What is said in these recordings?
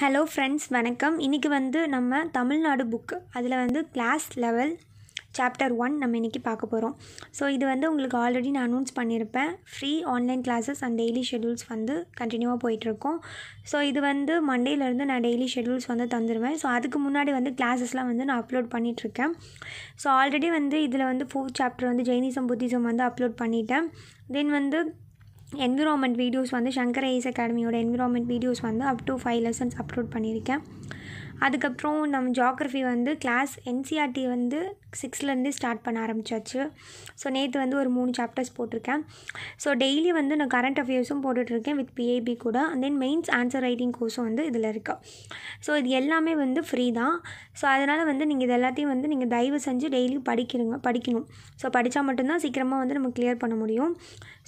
hello friends வணக்கம் இன்றைக்கி வந்து நம்ம தமிழ்நாடு புக்கு அதில் வந்து கிளாஸ் லெவல் சாப்டர் ஒன் நம்ம இன்றைக்கி பார்க்க போகிறோம் ஸோ இது வந்து உங்களுக்கு ஆல்ரெடி நான் அனௌன்ஸ் பண்ணியிருப்பேன் free online classes and daily schedules வந்து கண்டினியூவாக போயிட்டுருக்கோம் ஸோ இது வந்து மண்டேலேருந்து நான் டெய்லி ஷெடியூல்ஸ் வந்து தந்துடுவேன் ஸோ அதுக்கு முன்னாடி வந்து கிளாஸஸ்லாம் வந்து நான் அப்லோட் பண்ணிகிட்ருக்கேன் ஸோ ஆல்ரெடி வந்து இதில் வந்து ஃபோர்த் சாப்டர் வந்து ஜெயினிசம் புத்திசம் வந்து அப்லோட் பண்ணிட்டேன் தென் வந்து என்விரான்மெண்ட் வீடியோஸ் வந்து சங்கர ஐஸ் அகாடமியோட என்விரான்மெண்ட் வீடியோஸ் வந்து up to five lessons upload பண்ணியிருக்கேன் அதுக்கப்புறம் நம்ம ஜாக்ரஃபி வந்து கிளாஸ் என்சிஆர்டி e வந்து சிக்ஸ்லேருந்து ஸ்டார்ட் பண்ண ஆரம்பித்தாச்சு ஸோ நேற்று வந்து ஒரு மூணு சாப்டர்ஸ் போட்டிருக்கேன் ஸோ டெய்லி வந்து நான் கரண்ட் அஃபேர்ஸும் போட்டுட்ருக்கேன் வித் பிஏபி கூட and then mains answer writing கோர்ஸும் வந்து இதில் இருக்குது ஸோ இது எல்லாமே வந்து ஃப்ரீ தான் ஸோ அதனால் வந்து நீங்கள் இது எல்லாத்தையும் வந்து நீங்கள் தயவு செஞ்சு டெய்லி படிக்கிறங்க படிக்கணும் ஸோ படித்தா மட்டும்தான் சீக்கிரமாக வந்து நம்ம கிளியர் பண்ண முடியும்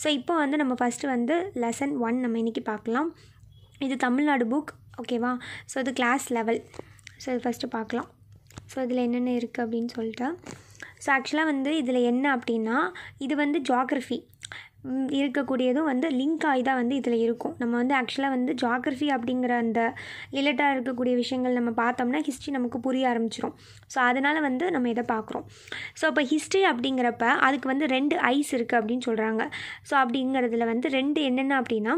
ஸோ இப்போ வந்து நம்ம ஃபஸ்ட்டு வந்து லெசன் ஒன் நம்ம இன்றைக்கி பார்க்கலாம் இது தமிழ்நாடு புக் ஓகேவா ஸோ அது கிளாஸ் லெவல் ஸோ இது ஃபஸ்ட்டு பார்க்கலாம் ஸோ இதில் என்னென்ன இருக்குது அப்படின்னு சொல்லிட்டு ஸோ ஆக்சுவலாக வந்து இதில் என்ன அப்படின்னா இது வந்து ஜாக்ரஃபி இருக்கக்கூடியதும் வந்து லிங்க் ஆகி தான் வந்து இதில் இருக்கும் நம்ம வந்து ஆக்சுவலாக வந்து ஜாகிரஃபி அப்படிங்கிற அந்த ரிலேட்டாக இருக்கக்கூடிய விஷயங்கள் நம்ம பார்த்தோம்னா ஹிஸ்ட்ரி நமக்கு புரிய ஆரம்பிச்சிடும் ஸோ அதனால் வந்து நம்ம இதை பார்க்குறோம் ஸோ இப்போ ஹிஸ்ட்ரி அப்படிங்கிறப்ப அதுக்கு வந்து ரெண்டு ஐஸ் இருக்குது அப்படின்னு சொல்கிறாங்க ஸோ அப்படிங்கிறதுல வந்து ரெண்டு என்னென்ன அப்படின்னா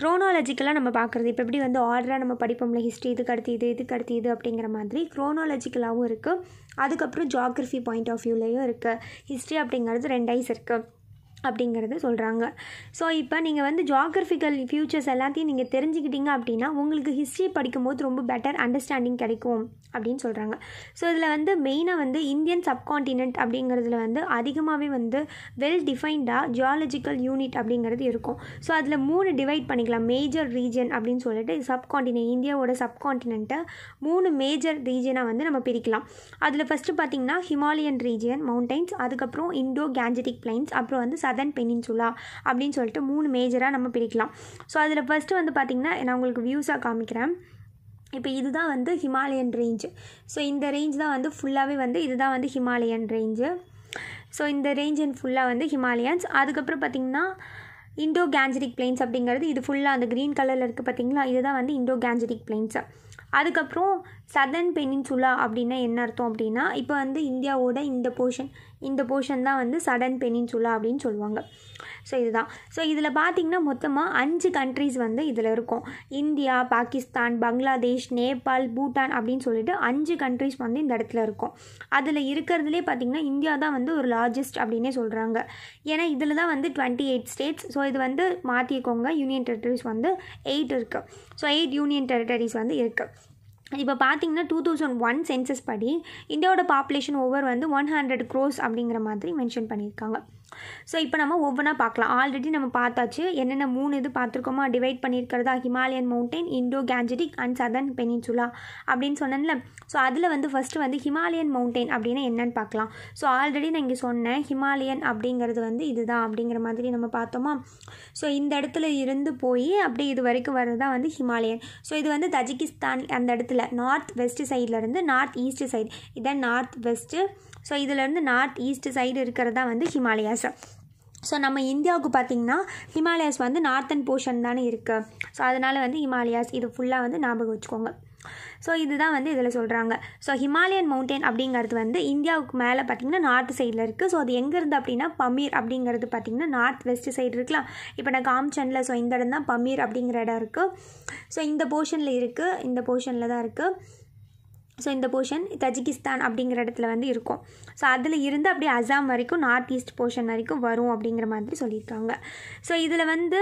க்ரோனாலஜிக்கலாக நம்ம பார்க்குறது இப்போ எப்படி வந்து ஆர்டராக நம்ம படிப்போம்ல ஹிஸ்ட்ரி இதுக்கு அடுத்து இது இதுக்கு அடுத்து இது அப்படிங்கிற மாதிரி க்ரோனாலஜிக்கலாகவும் இருக்குது அதுக்கப்புறம் ஜாகிரஃபி பாயிண்ட் ஆஃப் வியூலேயும் இருக்குது ஹிஸ்ட்ரி அப்படிங்கிறது ரெண்டு ஐஸ் இருக்குது அப்படிங்கிறத சொல்கிறாங்க ஸோ இப்போ நீங்கள் வந்து ஜாகிரபிக்கல் ஃபியூச்சர்ஸ் எல்லாத்தையும் நீங்கள் தெரிஞ்சுக்கிட்டீங்க அப்படின்னா உங்களுக்கு ஹிஸ்ட்ரி படிக்கும்போது ரொம்ப பெட்டர் அண்டர்ஸ்டாண்டிங் கிடைக்கும் அப்படின்னு சொல்கிறாங்க ஸோ இதில் வந்து மெயினாக வந்து இந்தியன் சப்கான்டினென்ட் அப்படிங்கிறதுல வந்து அதிகமாகவே வந்து வெல் டிஃபைன்டாக ஜியாலஜிக்கல் யூனிட் அப்படிங்கிறது இருக்கும் ஸோ அதில் மூணு டிவைட் பண்ணிக்கலாம் மேஜர் ரீஜன் அப்படின்னு சொல்லிட்டு சப்கான்டினென்ட் இந்தியாவோட சப்கான்டினென்ட்டை மூணு மேஜர் ரீஜனாக வந்து நம்ம பிரிக்கலாம் அதில் ஃபஸ்ட்டு பார்த்திங்கன்னா ஹிமாலயன் ரீஜியன் மவுண்டைன்ஸ் அதுக்கப்புறம் இண்டோ கேஞ்சட்டிக் பிளைன்ஸ் அப்புறம் வந்து சதன் சதன் பெனின்சுலா அப்படின்னு சொல்லிட்டு மூணு மேஜராக நம்ம பிரிக்கலாம் ஸோ அதில் ஃபஸ்ட்டு வந்து பார்த்திங்கன்னா நான் உங்களுக்கு வியூஸாக காமிக்கிறேன் இப்போ இதுதான் வந்து ஹிமாலயன் ரேஞ்சு ஸோ இந்த ரேஞ்ச் தான் வந்து ஃபுல்லாகவே வந்து இதுதான் வந்து ஹிமாலயன் ரேஞ்சு ஸோ இந்த ரேஞ்ச் அண்ட் ஃபுல்லாக வந்து ஹிமாலயன்ஸ் அதுக்கப்புறம் பார்த்திங்கன்னா இண்டோ கேஞ்சரிக் பிளெயின்ஸ் அப்படிங்கிறது இது ஃபுல்லாக அந்த க்ரீன் கலரில் இருக்குது பார்த்திங்களா இதுதான் வந்து இண்டோ கேஞ்சரிக் பிளெயின்ஸு அதுக்கப்புறம் சதர்ன் பெனின்சுலா அப்படின்னா என்ன அர்த்தம் அப்படின்னா இப்போ வந்து இந்தியாவோட இந்த போர்ஷன் இந்த போர்ஷன் தான் வந்து சடன் பெனின்சுலா அப்படின்னு சொல்லுவாங்க ஸோ இதுதான் ஸோ இதில் பார்த்திங்கன்னா மொத்தமாக அஞ்சு கண்ட்ரிஸ் வந்து இதில் இருக்கும் இந்தியா பாகிஸ்தான் பங்களாதேஷ் நேபாள் பூட்டான் அப்படின்னு சொல்லிட்டு அஞ்சு கண்ட்ரிஸ் வந்து இந்த இடத்துல இருக்கும் அதில் இருக்கிறதுலே பார்த்திங்கன்னா இந்தியா தான் வந்து ஒரு லார்ஜஸ்ட் அப்படின்னே சொல்கிறாங்க ஏன்னா இதில் தான் வந்து டுவெண்ட்டி எயிட் ஸ்டேட்ஸ் ஸோ இது வந்து மாற்றிக்கோங்க யூனியன் டெரிட்டரிஸ் வந்து எயிட் இருக்குது ஸோ எயிட் யூனியன் டெரிட்டரிஸ் வந்து இருக்குது இப்போ பார்த்தீங்கன்னா டூ தௌசண்ட் ஒன் சென்சஸ் படி இந்தியாவோட பாப்புலேஷன் ஓவர் வந்து ஒன் ஹண்ட்ரட் க்ரோஸ் அப்படிங்கிற மாதிரி மென்ஷன் பண்ணியிருக்காங்க ஸோ இப்போ நம்ம ஒவ்வொன்றா பார்க்கலாம் ஆல்ரெடி நம்ம பார்த்தாச்சு என்னென்ன மூணு இது பார்த்துருக்கோமா டிவைட் பண்ணியிருக்கிறதா Himalayan mountain Indo Gangetic and southern peninsula அப்படின்னு சொன்னேன்ல ஸோ அதில் வந்து ஃபஸ்ட்டு வந்து ஹிமாலயன் மவுண்டைன் அப்படின்னு என்னென்னு பார்க்கலாம் ஸோ ஆல்ரெடி நான் இங்கே சொன்னேன் ஹிமாலயன் அப்படிங்கிறது வந்து இதுதான் அப்படிங்கிற மாதிரி நம்ம பார்த்தோமா ஸோ இந்த இடத்துல இருந்து போய் அப்படியே இது வரைக்கும் வர்றது தான் வந்து ஹிமாலயன் ஸோ இது வந்து தஜிகிஸ்தான் அந்த இடத்துல நார்த் வெஸ்ட் சைட்லேருந்து நார்த் ஈஸ்ட் சைடு இதான் நார்த் வெஸ்ட்டு ஸோ இதிலேருந்து நார்த் ஈஸ்ட் சைடு இருக்கிறது தான் வந்து ஹிமாலயாஸ் ஸோ நம்ம இந்தியாவுக்கு பார்த்திங்கன்னா ஹிமாலயாஸ் வந்து நார்த்தன் போர்ஷன் தானே இருக்குது ஸோ அதனால் வந்து ஹிமாலயாஸ் இது ஃபுல்லாக வந்து ஞாபகம் வச்சுக்கோங்க ஸோ இதுதான் வந்து இதில் சொல்கிறாங்க ஸோ ஹிமாலயன் மவுண்டைன் அப்படிங்கிறது வந்து இந்தியாவுக்கு மேலே பார்த்திங்கன்னா நார்த் சைடில் இருக்குது ஸோ அது எங்கேருந்து அப்படின்னா பமீர் அப்படிங்கிறது பார்த்திங்கன்னா நார்த் வெஸ்ட் சைடு இருக்கலாம் இப்போ நான் காம்சனில் ஸோ இந்த இடம் தான் பமீர் அப்படிங்கிற இடம் இருக்குது ஸோ இந்த போர்ஷனில் இருக்குது இந்த போர்ஷனில் தான் இருக்குது ஸோ இந்த போர்ஷன் தஜிகிஸ்தான் அப்படிங்கிற இடத்துல வந்து இருக்கும் ஸோ அதில் இருந்து அப்படியே அசாம் வரைக்கும் நார்த் ஈஸ்ட் போர்ஷன் வரைக்கும் வரும் அப்படிங்கிற மாதிரி சொல்லியிருக்காங்க ஸோ இதில் வந்து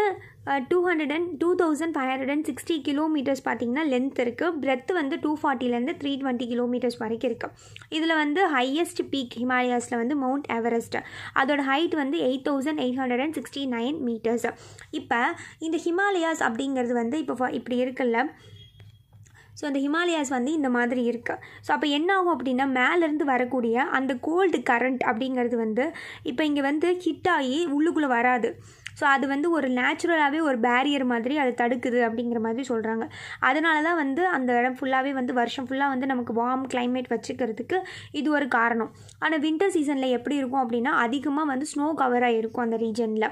two hundred and two thousand five hundred and sixty kilometres பார்த்திங்கன்னா லென்த் இருக்குது பிரெத்து வந்து டூ ஃபார்ட்டிலேருந்து த்ரீ டுவெண்ட்டி கிலோமீட்டர்ஸ் வரைக்கும் இருக்குது இதில் வந்து ஹையஸ்ட் பீக் ஹிமாலயாஸில் வந்து மவுண்ட் எவரெஸ்ட் அதோட ஹைட் வந்து eight thousand eight hundred and sixty nine metres இப்போ இந்த ஹிமாலயாஸ் அப்படிங்கிறது வந்து இப்போ இப்படி இருக்குல்ல ஸோ அந்த ஹிமாலயாஸ் வந்து இந்த மாதிரி இருக்குது ஸோ அப்போ என்ன ஆகும் அப்படின்னா மேலேருந்து வரக்கூடிய அந்த கோல்டு கரண்ட் அப்படிங்கிறது வந்து இப்போ இங்கே வந்து ஹிட் ஆகி உள்ளுக்குள்ளே வராது ஸோ அது வந்து ஒரு நேச்சுரலாகவே ஒரு பேரியர் மாதிரி அதை தடுக்குது அப்படிங்கிற மாதிரி சொல்கிறாங்க அதனால தான் வந்து அந்த இடம் ஃபுல்லாகவே வந்து வருஷம் ஃபுல்லாக வந்து நமக்கு வார்ம் கிளைமேட் வச்சுக்கிறதுக்கு இது ஒரு காரணம் ஆனால் வின்டர் சீசனில் எப்படி இருக்கும் அப்படின்னா அதிகமாக வந்து ஸ்னோ கவராக இருக்கும் அந்த ரீஜனில்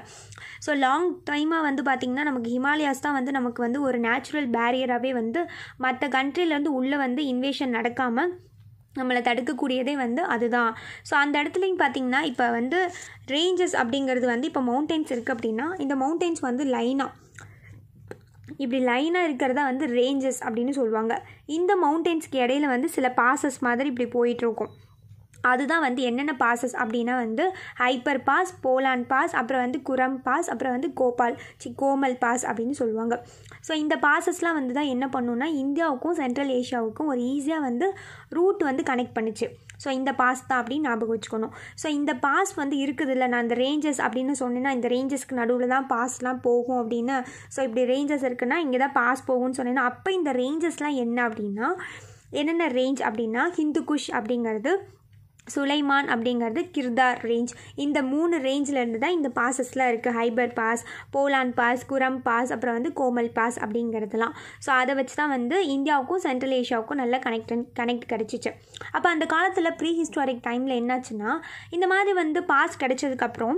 ஸோ லாங் டைமாக வந்து பார்த்திங்கன்னா நமக்கு ஹிமாலயாஸ் தான் வந்து நமக்கு வந்து ஒரு நேச்சுரல் பேரியராகவே வந்து மற்ற கண்ட்ரிலேருந்து உள்ளே வந்து இன்வேஷன் நடக்காமல் நம்மளை தடுக்கக்கூடியதே வந்து அதுதான் ஸோ அந்த இடத்துலையும் பார்த்திங்கன்னா இப்போ வந்து ரேஞ்சஸ் அப்படிங்கிறது வந்து இப்போ மவுண்டெயின்ஸ் இருக்குது அப்படின்னா இந்த மவுண்டெயின்ஸ் வந்து லைனாக இப்படி லைனாக இருக்கிறதா வந்து ரேஞ்சஸ் அப்படின்னு சொல்லுவாங்க இந்த மவுண்டெயின்ஸ்க்கு இடையில வந்து சில பாசஸ் மாதிரி இப்படி போயிட்டுருக்கும் அதுதான் வந்து என்னென்ன பாசஸ் அப்படின்னா வந்து ஹைப்பர் பாஸ் போலான் பாஸ் அப்புறம் வந்து குரம் பாஸ் அப்புறம் வந்து கோபால் சி கோமல் பாஸ் அப்படின்னு சொல்லுவாங்க ஸோ இந்த பாசஸ்லாம் வந்து தான் என்ன பண்ணுன்னா இந்தியாவுக்கும் சென்ட்ரல் ஏஷியாவுக்கும் ஒரு ஈஸியாக வந்து ரூட் வந்து கனெக்ட் பண்ணுச்சு ஸோ இந்த பாஸ் தான் அப்படின்னு ஞாபகம் வச்சுக்கணும் ஸோ இந்த பாஸ் வந்து இருக்குது இல்லை நான் இந்த ரேஞ்சஸ் அப்படின்னு சொன்னேன்னா இந்த ரேஞ்சஸ்க்கு நடுவில் தான் பாஸ்லாம் போகும் அப்படின்னு ஸோ இப்படி ரேஞ்சஸ் இருக்குன்னா இங்கே தான் பாஸ் போகும்னு சொன்னேன்னா அப்போ இந்த ரேஞ்சஸ்லாம் என்ன அப்படின்னா என்னென்ன ரேஞ்ச் அப்படின்னா ஹிந்து குஷ் அப்படிங்கிறது சுலைமான் அப்படிங்கிறது கிர்தார் ரேஞ்ச் இந்த மூணு ரேஞ்சிலேருந்து தான் இந்த பாசஸ்லாம் இருக்குது Khyber pass Bolan pass Kurram pass அப்புறம் வந்து கோமல் பாஸ் அப்படிங்கிறதுலாம் ஸோ அதை வச்சு தான் வந்து இந்தியாவுக்கும் சென்ட்ரல் ஏஷியாவுக்கும் நல்ல கனெக்ட் கனெக்ட் கிடச்சிச்சு அப்போ அந்த காலத்தில் ப்ரீ ஹிஸ்டாரிக் டைமில் என்னாச்சுன்னா இந்த மாதிரி வந்து பாஸ் கிடச்சதுக்கப்புறம்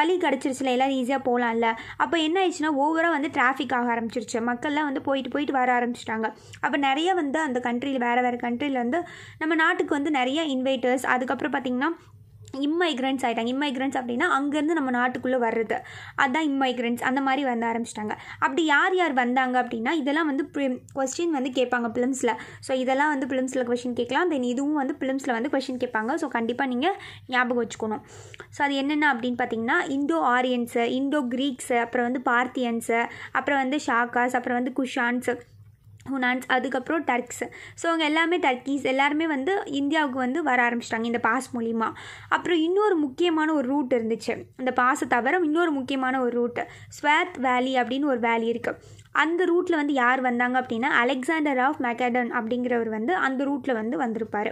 பலி கிடச்சிருச்சுல எல்லோரும் ஈஸியாக போகலாம்ல அப்போ என்ன ஆயிடுச்சுன்னா ஓவராக வந்து டிராஃபிக் ஆக ஆரம்பிச்சிருச்சு மக்கள்லாம் வந்து போயிட்டு போயிட்டு வர ஆரம்பிச்சிட்டாங்க அப்போ நிறைய வந்து அந்த கண்ட்ரியில் வேறு வேறு கண்ட்ரியில் வந்து நம்ம நாட்டுக்கு வந்து நிறைய இன்வைட்டர்ஸ் மைக்ரன்ஸ் அதுக்கப்புறம் பார்த்திங்கன்னா இம்மைக்ரன்ஸ் ஆகிட்டாங்க இம்மைக்ரன்ஸ் அப்படின்னா அங்கேருந்து நம்ம நாட்டுக்குள்ளே வர்றது அதுதான் இம்மைக்ரன்ஸ் அந்த மாதிரி வந்து ஆரம்பிச்சிட்டாங்க அப்படி யார் யார் வந்தாங்க அப்படின்னா இதெல்லாம் வந்து கொஸ்டின் வந்து கேட்பாங்க ஃபிலிம்ஸில் ஸோ இதெல்லாம் வந்து ஃபிலிம்ஸில் கொஷின் கேட்கலாம் தென் இதுவும் வந்து ஃபிலிம்ஸில் வந்து கொஷின் கேட்பாங்க ஸோ கண்டிப்பாக நீங்கள் ஞாபகம் வச்சுக்கணும் ஸோ அது என்னென்ன அப்படின்னு பார்த்தீங்கன்னா இண்டோ ஆரியன்ஸு இண்டோ க்ரீக்ஸு அப்புறம் வந்து பார்த்தியன்ஸு அப்புறம் வந்து ஷாக்காஸ் அப்புறம் வந்து குஷான்ஸு ஹுனான்ஸ் அதுக்கப்புறம் டர்க்ஸ் ஸோ அவங்க எல்லாமே டர்க்கீஸ் எல்லாருமே வந்து இந்தியாவுக்கு வந்து வர ஆரம்பிச்சிட்டாங்க இந்த பாஸ் மூலிமா அப்புறம் இன்னொரு முக்கியமான ஒரு ரூட் இருந்துச்சு இந்த பாஸை தவிர இன்னொரு முக்கியமான ஒரு ரூட்டு ஸ்வேத் வேலி அப்படின்னு ஒரு வேலி இருக்குது அந்த ரூட்டில் வந்து யார் வந்தாங்க அப்படின்னா அலெக்சாண்டர் ஆஃப் மெக்கடன் அப்படிங்கிறவர் வந்து அந்த ரூட்டில் வந்து வந்திருப்பார்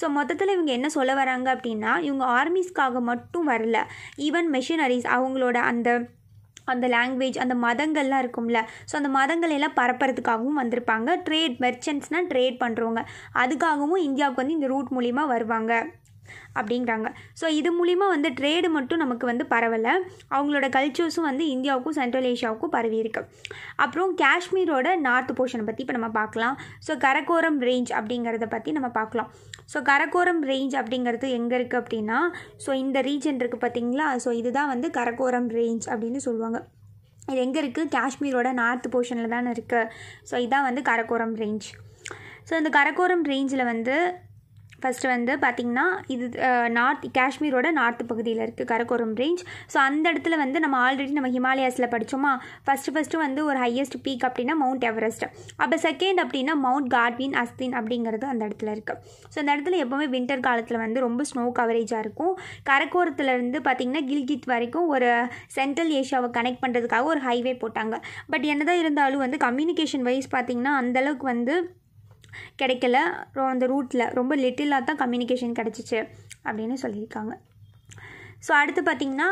ஸோ மொத்தத்தில் இவங்க என்ன சொல்ல வராங்க அப்படின்னா இவங்க ஆர்மிஸ்க்காக மட்டும் வரல ஈவன் மெஷினரிஸ் அவங்களோட அந்த அந்த லாங்குவேஜ் அந்த மதங்கள்லாம் இருக்கும்ல ஸோ அந்த மதங்களை எல்லாம் பரப்புறதுக்காகவும் வந்திருப்பாங்க ட்ரேட் மெர்ச்சன்ட்ஸ்னால் ட்ரேட் பண்ணுறவங்க அதுக்காகவும் இந்தியாவுக்கு வந்து இந்த ரூட் மூலிமா வருவாங்க அப்படிங்கிறாங்க ஸோ இது மூலிமா வந்து ட்ரேடு மட்டும் நமக்கு வந்து பரவலை அவங்களோட கல்ச்சர்ஸும் வந்து இந்தியாவுக்கும் சென்ட்ரல் ஏஷியாவுக்கும் பரவி இருக்கு அப்புறம் காஷ்மீரோட நார்த் போர்ஷனை பற்றி இப்போ நம்ம பார்க்கலாம் ஸோ கரகோரம் ரேஞ்ச் அப்படிங்கிறத பற்றி நம்ம பார்க்கலாம் ஸோ கரகோரம் ரேஞ்ச் அப்படிங்கிறது எங்கே இருக்குது அப்படின்னா ஸோ இந்த ரீஜன் இருக்குது பார்த்தீங்களா ஸோ இதுதான் வந்து கரகோரம் ரேஞ்ச் அப்படின்னு சொல்லுவாங்க இது எங்கே இருக்குது காஷ்மீரோட நார்த் போர்ஷனில் தானே இருக்குது ஸோ இதுதான் வந்து கரகோரம் ரேஞ்ச் ஸோ இந்த கரகோரம் ரேஞ்சில் வந்து ஃபஸ்ட்டு வந்து பார்த்திங்கன்னா இது நார்த் காஷ்மீரோட நார்த் பகுதியில் இருக்குது கரகோரம் ரேஞ்ச் ஸோ அந்த இடத்துல வந்து நம்ம ஆல்ரெடி நம்ம ஹிமாலயாஸில் படித்தோமா ஃபஸ்ட்டு ஃபஸ்ட்டு வந்து ஒரு ஹையஸ்ட் பீக் அப்படின்னா மவுண்ட் எவரெஸ்ட் அப்போ செகண்ட் அப்படின்னா மவுண்ட் காட்வின் அஸ்தின் அப்படிங்கிறது அந்த இடத்துல இருக்குது ஸோ அந்த இடத்துல எப்போவுமே வின்டர் காலத்தில் வந்து ரொம்ப ஸ்னோ கவரேஜாக இருக்கும் கரக்கோரத்துலேருந்து பார்த்திங்கன்னா கில்கித் வரைக்கும் ஒரு சென்ட்ரல் ஏஷியாவை கனெக்ட் பண்ணுறதுக்காக ஒரு ஹைவே போட்டாங்க பட் என்னதான் இருந்தாலும் வந்து கம்யூனிகேஷன் வைஸ் பார்த்திங்கன்னா அந்தளவுக்கு வந்து கிடைக்கல அந்த ரூட்டில் ரொம்ப லிட்டிலாக தான் கம்யூனிகேஷன் கிடச்சிச்சு அப்படின்னு சொல்லியிருக்காங்க ஸோ அடுத்து பார்த்திங்கன்னா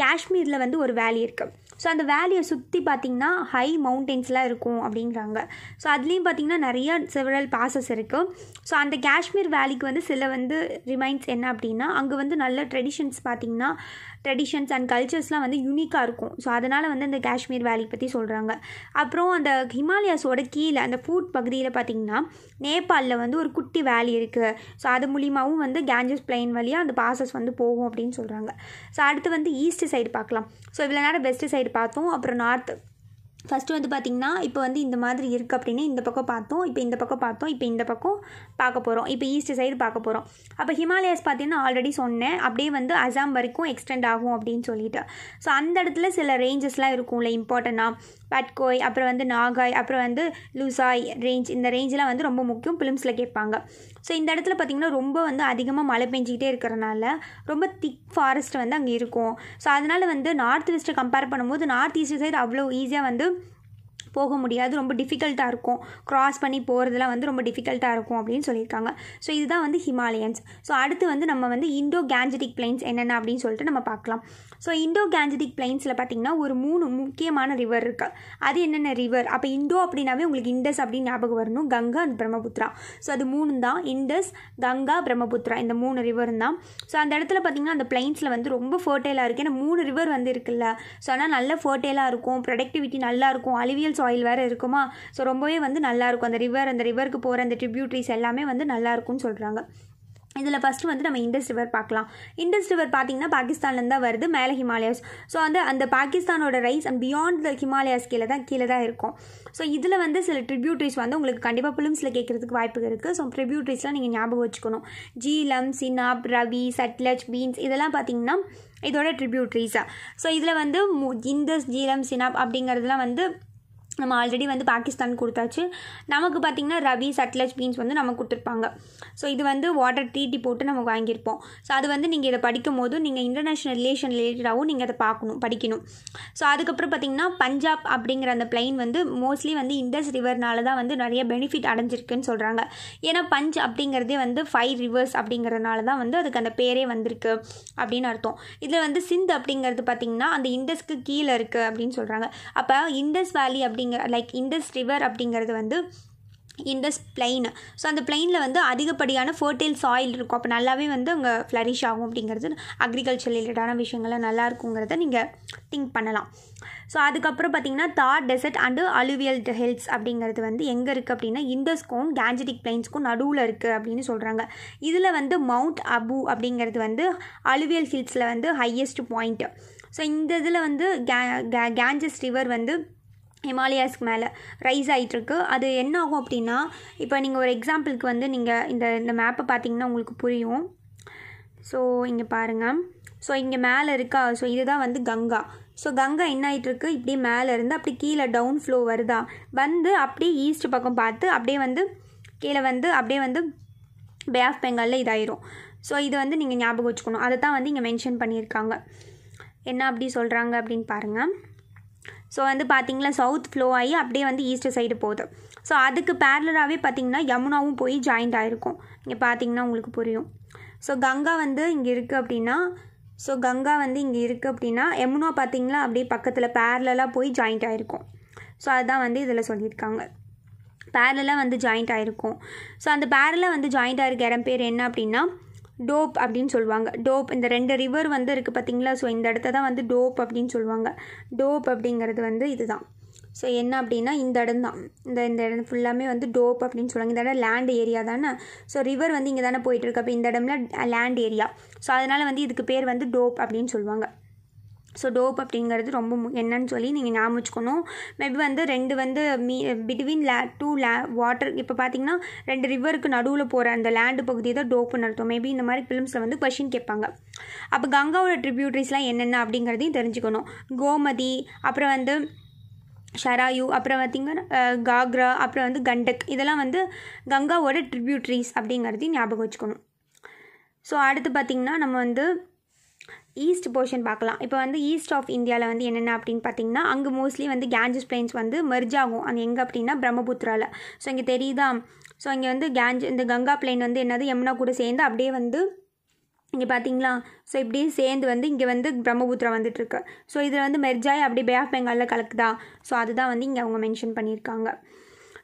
காஷ்மீரில் வந்து ஒரு வேலி இருக்குது ஸோ அந்த வேலியை சுற்றி பார்த்திங்கன்னா ஹை மவுண்டெயின்ஸ்லாம் இருக்கும் அப்படிங்கிறாங்க ஸோ அதுலேயும் பார்த்திங்கன்னா நிறைய செவரல் பாசஸ் இருக்குது ஸோ அந்த காஷ்மீர் வேலிக்கு வந்து சில வந்து ரிமைண்ட்ஸ் என்ன அப்படின்னா அங்கே வந்து நல்ல ட்ரெடிஷன்ஸ் பார்த்திங்கன்னா ட்ரெடிஷன்ஸ் அண்ட் கல்ச்சர்ஸ்லாம் வந்து யூனிக்காக இருக்கும் ஸோ அதனால் வந்து அந்த காஷ்மீர் வேலி பற்றி சொல்கிறாங்க அப்புறம் அந்த ஹிமாலயாஸோட கீழே அந்த ஃபுட் பகுதியில் பார்த்திங்கன்னா நேபாளில் வந்து ஒரு குட்டி வேலி இருக்குது ஸோ அது மூலியமாகவும் வந்து கேஞ்சஸ் பிளைன் வழியாக அந்த பாசஸ் வந்து போகும் அப்படின்னு சொல்கிறாங்க ஸோ அடுத்து வந்து ஈஸ்ட் சைடு பார்க்கலாம் ஸோ இவ்வளோ நேரம் வெஸ்ட் சைடு பார்த்தோம் அப்புறம் நார்த் ஃபஸ்ட்டு வந்து பார்த்திங்கன்னா இப்போ வந்து இந்த மாதிரி இருக்குது அப்படின்னு இந்த பக்கம் பார்த்தோம் இப்போ இந்த பக்கம் பார்த்தோம் இப்போ இந்த பக்கம் பார்க்க போகிறோம் இப்போ ஈஸ்ட் சைடு பார்க்க போகிறோம் அப்போ ஹிமாலயாஸ் பார்த்திங்கன்னா ஆல்ரெடி சொன்னேன் அப்படியே வந்து அசாம் வரைக்கும் எக்ஸ்டெண்ட் ஆகும் அப்படின்னு சொல்லிட்டு ஸோ அந்த இடத்துல சில ரேஞ்சஸ்லாம் இருக்கும்ல இம்பார்ட்டண்ட்டாக பட்கோய் அப்புறம் வந்து நாகாய் அப்புறம் வந்து லூசாய் ரேஞ்ச் இந்த ரேஞ்செலாம் வந்து ரொம்ப முக்கியம் ஃபிலிம்ஸில் கேட்பாங்க ஸோ இந்த இடத்துல பார்த்திங்கன்னா ரொம்ப வந்து அதிகமாக மழை பெஞ்சிக்கிட்டே இருக்கிறனால ரொம்ப திக் ஃபாரஸ்ட் வந்து அங்கே இருக்கும் ஸோ அதனால் வந்து நார்த் வெஸ்ட்டை கம்பேர் பண்ணும்போது நார்த் ஈஸ்ட் சைடு அவ்வளோ ஈஸியாக வந்து போக முடியாது ரொம்ப டிஃபிகல்ட்டாக இருக்கும் க்ராஸ் பண்ணி போகிறதுலாம் வந்து ரொம்ப டிஃபிகல்ட்டாக இருக்கும் அப்படின்னு சொல்லியிருக்காங்க ஸோ இதுதான் வந்து ஹிமாலயன்ஸ் ஸோ அடுத்து வந்து நம்ம வந்து இண்டோ கேஞ்சடிக் பிளைன்ஸ் என்னென்ன அப்படின்னு சொல்லிட்டு நம்ம பார்க்கலாம் ஸோ இண்டோ கேஞ்சடிக் பிளைன்ஸில் பார்த்திங்கன்னா ஒரு மூணு முக்கியமான ரிவர் இருக்குது அது என்னென்ன ரிவர் அப்போ இண்டோ அப்படின்னாவே உங்களுக்கு இண்டஸ் அப்படின்னு ஞாபகம் வரணும் கங்கா அண்ட் பிரம்மபுத்திரா ஸோ அது மூணு தான் இண்டஸ் கங்கா பிரம்மபுத்ரா இந்த மூணு ரிவர் தான் ஸோ அந்த இடத்துல பார்த்திங்கன்னா அந்த பிளைன்ஸில் வந்து ரொம்ப ஃபர்டைலாக இருக்குது ஏன்னா மூணு ரிவர் வந்து இருக்குல்ல ஸோ ஆனால் நல்ல ஃபர்டைலாக இருக்கும் ப்ரொடக்டிவிட்டி நல்லாயிருக்கும் அலிவியல் சாயில் வேறு இருக்குமா ஸோ ரொம்பவே வந்து நல்லாயிருக்கும் அந்த ரிவர் அந்த ரிவருக்கு போகிற அந்த ட்ரிபியூட்ரிஸ் எல்லாமே வந்து நல்லாயிருக்கும்னு சொல்கிறாங்க இதில் ஃபஸ்ட்டு வந்து நம்ம இண்டஸ் ரிவர் பார்க்கலாம் இண்டஸ் ரிவர் பார்த்திங்கன்னா பாகிஸ்தான்லேருந்து தான் வருது மேலே ஹிமாலயாஸ் ஸோ வந்து அந்த பாகிஸ்தானோட rise and beyond the Himalayas கீழே தான் கீழே தான் இருக்கும் ஸோ இதில் வந்து சில ட்ரிபியூட்ரிஸ் வந்து உங்களுக்கு கண்டிப்பாக ஃபிலிம்ஸில் கேட்குறதுக்கு வாய்ப்பு இருக்குது ஸோ ட்ரிபியூட்ரிஸ்லாம் நீங்கள் ஞாபகம் வச்சுக்கணும் ஜீலம் சினாப் ரவி சட்லஜ் பீன்ஸ் இதெல்லாம் பார்த்திங்கன்னா இதோட ட்ரிபியூட்ரிஸாக ஸோ இதில் வந்து மு இந்தஸ் ஜீலம் சினாப் அப்படிங்கிறதுலாம் வந்து நம்ம ஆல்ரெடி வந்து பாகிஸ்தான் கொடுத்தாச்சு நமக்கு பார்த்திங்கன்னா ரவி சட்லஜ் பீன்ஸ் வந்து நமக்கு கொடுத்துருப்பாங்க ஸோ இது வந்து வாட்டர் ட்ரீட்டி போட்டு நம்ம வாங்கியிருப்போம் ஸோ அது வந்து நீங்கள் இதை படிக்கும் போது நீங்கள் இன்டர்நேஷ்னல் ரிலேஷன் ரிலேட்டடாகவும் நீங்கள் அதை பார்க்கணும் படிக்கணும் ஸோ அதுக்கப்புறம் பார்த்திங்கன்னா பஞ்சாப் அப்படிங்கிற அந்த பிளைன் வந்து மோஸ்ட்லி வந்து இண்டஸ் ரிவர்னால தான் வந்து நிறைய பெனிஃபிட் அடைஞ்சிருக்குன்னு சொல்கிறாங்க ஏன்னா பஞ்ச் அப்படிங்கிறதே வந்து ஃபைவ் ரிவர்ஸ் அப்படிங்கிறதுனால தான் வந்து அதுக்கு அந்த பேரே வந்திருக்கு அப்படின்னு அர்த்தம் இதில் வந்து சிந்த் அப்படிங்கிறது பார்த்திங்கன்னா அந்த இண்டஸ்க்கு கீழே இருக்குது அப்படின்னு சொல்கிறாங்க அப்போ இண்டஸ் வேலி அப்படி அப்படிங்க லைக் இண்டஸ் ரிவர் அப்படிங்கிறது வந்து இண்டஸ் பிளைன் ஸோ அந்த பிளைனில் வந்து அதிகப்படியான ஃபர்டைல் சாயில் இருக்கும் அப்போ நல்லாவே வந்து அங்கே ஃப்ளரிஷ் ஆகும் அப்படிங்கிறது அக்ரிகல்ச்சர் ரிலேட்டடான விஷயங்கள்லாம் நல்லா இருக்குங்கிறத நீங்கள் திங்க் பண்ணலாம் ஸோ அதுக்கப்புறம் பார்த்தீங்கன்னா தார் டெசர்ட் அண்டு அலுவியல் ஹில்ஸ் அப்படிங்கிறது வந்து எங்கே இருக்குது அப்படின்னா இண்டஸ்க்கும் கேஞ்சடிக் பிளைன்ஸ்க்கும் நடுவில் இருக்குது அப்படின்னு சொல்கிறாங்க இதில் வந்து மவுண்ட் அபு அப்படிங்கிறது வந்து அலுவியல் ஹில்ஸில் வந்து ஹையஸ்ட் பாயிண்ட்டு ஸோ இந்த இதில் வந்து கே கேஞ்சஸ் ரிவர் வந்து ஹிமாலயாஸ்க்கு மேலே ரைஸ் ஆகிட்டுருக்கு அது என்ன ஆகும் அப்படின்னா இப்போ நீங்கள் ஒரு எக்ஸாம்பிளுக்கு வந்து நீங்கள் இந்த இந்த மேப்பை பார்த்தீங்கன்னா உங்களுக்கு புரியும் ஸோ இங்கே பாருங்கள் ஸோ இங்கே மேலே இருக்கா ஸோ இதுதான் வந்து கங்கா ஸோ கங்கா என்ன ஆகிட்டுருக்கு இப்படி மேலே இருந்து அப்படி கீழே டவுன் ஃப்ளோ வருதா வந்து அப்படியே ஈஸ்ட் பக்கம் பார்த்து அப்படியே வந்து கீழே வந்து அப்படியே வந்து பே ஆஃப் பெங்காலில் இதாயிரும் ஸோ இது வந்து நீங்கள் ஞாபகம் வச்சுக்கணும் அதை தான் வந்து இங்கே மென்ஷன் பண்ணியிருக்காங்க என்ன அப்படி சொல்கிறாங்க அப்படின்னு பாருங்கள் ஸோ வந்து பார்த்திங்களா சவுத் ஃப்ளோ ஆகி அப்படியே வந்து ஈஸ்ட் சைடு போகுது ஸோ அதுக்கு பேரலராகவே பார்த்திங்கன்னா யமுனாவும் போய் ஜாயிண்ட் ஆகிருக்கும் இங்கே பார்த்திங்கன்னா உங்களுக்கு புரியும் ஸோ கங்கா வந்து இங்கே இருக்குது அப்படின்னா ஸோ கங்கா வந்து இங்கே இருக்குது அப்படின்னா யமுனா பார்த்திங்களா அப்படியே பக்கத்தில் பேரலாக போய் ஜாயிண்ட் ஆகிருக்கும் ஸோ அதுதான் வந்து இதில் சொல்லியிருக்காங்க பேரலாக வந்து ஜாயிண்ட் ஆகிருக்கும் ஸோ அந்த பேரலாக வந்து ஜாயிண்ட் ஆகிருக்க இடம் பேர் என்ன அப்படின்னா டோப் அப்படின்னு சொல்லுவாங்க டோப் இந்த ரெண்டு ரிவர் வந்து இருக்குது பார்த்திங்களா ஸோ இந்த இடத்த தான் வந்து டோப் அப்படின்னு சொல்லுவாங்க டோப் அப்படிங்கிறது வந்து இதுதான் ஸோ என்ன அப்படின்னா இந்த இடம் தான் இந்த இந்த இடம் ஃபுல்லாமே வந்து டோப் அப்படின்னு சொல்லுவாங்க இந்த இடம் லேண்ட் ஏரியா தானே ஸோ ரிவர் வந்து இங்கே தானே போயிட்டுருக்கு அப்போ இந்த இடம்ல லேண்ட் ஏரியா ஸோ அதனால் வந்து இதுக்கு பேர் வந்து டோப் அப்படின்னு சொல்லுவாங்க ஸோ டோப் அப்படிங்கிறது ரொம்ப என்னன்னு சொல்லி நீங்கள் ஞாபகம் வச்சுக்கணும் மேபி வந்து ரெண்டு வந்து மீ பிட்வீன் லே டூ லே வாட்டர் இப்போ பார்த்தீங்கன்னா ரெண்டு ரிவருக்கு நடுவில் போகிற அந்த லேண்டு பகுதியை தான் டோப்புன்னு அர்த்தம் மேபி இந்த மாதிரி ஃபிலிம்ஸில் வந்து கொஷின் கேட்பாங்க அப்போ கங்காவோட ட்ரிபியூட்ரிஸ்லாம் என்னென்ன அப்படிங்கிறதையும் தெரிஞ்சுக்கணும் கோமதி அப்புறம் வந்து ஷராயு அப்புறம் பார்த்திங்கன்னா காக்ரா அப்புறம் வந்து கண்டக் இதெல்லாம் வந்து கங்காவோட ட்ரிபியூட்ரிஸ் அப்படிங்கிறதையும் ஞாபகம் வச்சுக்கணும் ஸோ அடுத்து பார்த்திங்கன்னா நம்ம வந்து ஈஸ்ட் போர்ஷன் பார்க்கலாம் இப்போ வந்து ஈஸ்ட் ஆஃப் இந்தியாவில் வந்து என்னென்ன அப்படின்னு பார்த்தீங்கன்னா அங்கே மோஸ்ட்லி வந்து கேஞ்சஸ் பிளைன்ஸ் வந்து மெர்ஜ் ஆகும் அது எங்கே அப்படின்னா பிரம்மபுத்திராவில் ஸோ இங்கே தெரியுதா ஸோ இங்கே வந்து கேஞ்ச் இந்த கங்கா பிளைன் வந்து என்னது யமுனா கூட சேர்ந்து அப்படியே வந்து இங்கே பார்த்தீங்களா ஸோ இப்படியே சேர்ந்து வந்து இங்கே வந்து பிரம்மபுத்திரா வந்துட்டுருக்கு ஸோ இதில் வந்து மெர்ஜாய் அப்படியே பே ஆஃப் பெங்காலில் கலக்குதா ஸோ அதுதான் வந்து இங்கே அவங்க மென்ஷன் பண்ணியிருக்காங்க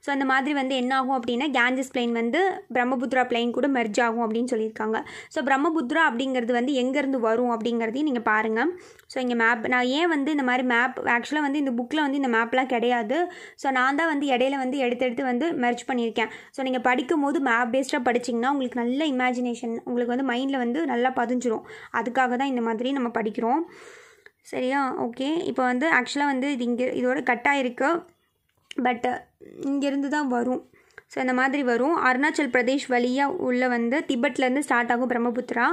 ஸோ அந்த மாதிரி வந்து என்ன ஆகும் அப்படின்னா கேஞ்சஸ் பிளைன் வந்து பிரம்மபுத்ரா பிளைன் கூட மெர்ஜ் ஆகும் அப்படின்னு சொல்லியிருக்காங்க ஸோ பிரம்மபுத்ரா அப்படிங்கிறது வந்து எங்கேருந்து வரும் அப்படிங்கிறதையும் நீங்கள் பாருங்கள் ஸோ இங்கே மேப் நான் ஏன் வந்து இந்த மாதிரி மேப் ஆக்சுவலாக வந்து இந்த புக்கில் வந்து இந்த மேப்லாம் கிடையாது ஸோ நான் தான் வந்து இடையில வந்து எடுத்து எடுத்து வந்து மெர்ஜ் பண்ணியிருக்கேன் ஸோ நீங்கள் படிக்கும் போது மேப் பேஸ்டாக படிச்சிங்கன்னா உங்களுக்கு நல்ல இமேஜினேஷன் உங்களுக்கு வந்து மைண்டில் வந்து நல்லா பதிஞ்சிரும் அதுக்காக தான் இந்த மாதிரி நம்ம படிக்கிறோம் சரியா ஓகே இப்போ வந்து ஆக்சுவலாக வந்து இது இங்கே இதோட கட்டாக இருக்குது பட் இங்கேருந்து தான் வரும் ஸோ அந்த மாதிரி வரும் அருணாச்சல் பிரதேஷ் வழியாக உள்ளே வந்து திபெட்லேருந்து ஸ்டார்ட் ஆகும் பிரம்மபுத்திரா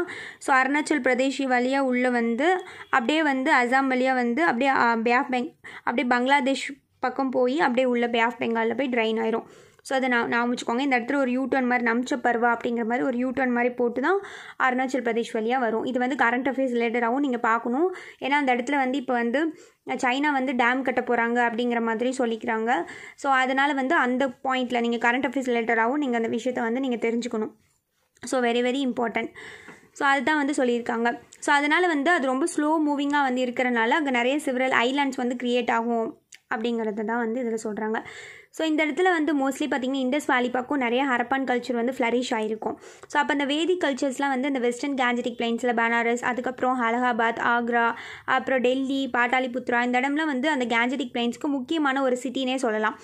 ஸோ அருணாச்சல் பிரதேஷ் வழியாக உள்ளே வந்து அப்படியே வந்து அசாம் வழியாக வந்து அப்படியே பே ஆஃப் பெங் அப்படியே பங்களாதேஷ் பக்கம் போய் அப்படியே உள்ள பே ஆஃப் பெங்காலில் போய் ட்ரைன் ஆயிரும் ஸோ அதை நான் நான் வச்சுக்கோங்க இந்த இடத்துல ஒரு யூட்டர்ன் மாதிரி நம்ச்ச பருவா அப்படிங்கிற மாதிரி ஒரு யூட்டர்ன் மாதிரி போட்டு தான் அருணாச்சல் பிரதேஷ் வழியாக வரும் இது வந்து கரண்ட் அஃபேர்ஸ் ரிலேட்டடாகவும் நீங்கள் பார்க்கணும் ஏன்னா அந்த இடத்துல வந்து இப்போ வந்து சைனா வந்து டேம் கட்ட போகிறாங்க அப்படிங்கிற மாதிரி சொல்லிக்கிறாங்க ஸோ அதனால் வந்து அந்த பாயிண்டில் நீங்கள் கரண்ட் அஃபேர்ஸ் ரிலேட்டடாகவும் நீங்கள் அந்த விஷயத்தை வந்து நீங்கள் தெரிஞ்சுக்கணும் so very very important so அதுதான் வந்து சொல்லியிருக்காங்க ஸோ அதனால் வந்து அது ரொம்ப ஸ்லோ மூவிங்காக வந்து இருக்கிறனால அங்கே நிறைய சிவரல் ஐலாண்ட்ஸ் வந்து க்ரியேட் ஆகும் அப்படிங்கிறது தான் வந்து இதில் சொல்கிறாங்க ஸோ இந்த இடத்துல வந்து மோஸ்ட்லி பார்த்திங்கன்னா இண்டஸ் வேலி பக்கம் நிறைய ஹரப்பான் கல்ச்சர் வந்து ஃப்ளரிஷ் ஆகிருக்கும் ஸோ அப்போ அந்த வேதி கல்ச்சர்ஸ்லாம் வந்து அந்த வெஸ்டர்ன் கேஞ்சடிக் பிளைன்ஸில் பனாரஸ் அதுக்கப்புறம் அலகாபாத் ஆக்ரா அப்புறம் டெல்லி பாட்டாலிபுத்ரா இந்த இடம்லாம் வந்து அந்த கேஞ்சடிக் பிளைன்ஸ்க்கு முக்கியமான ஒரு சிட்டினே சொல்லலாம்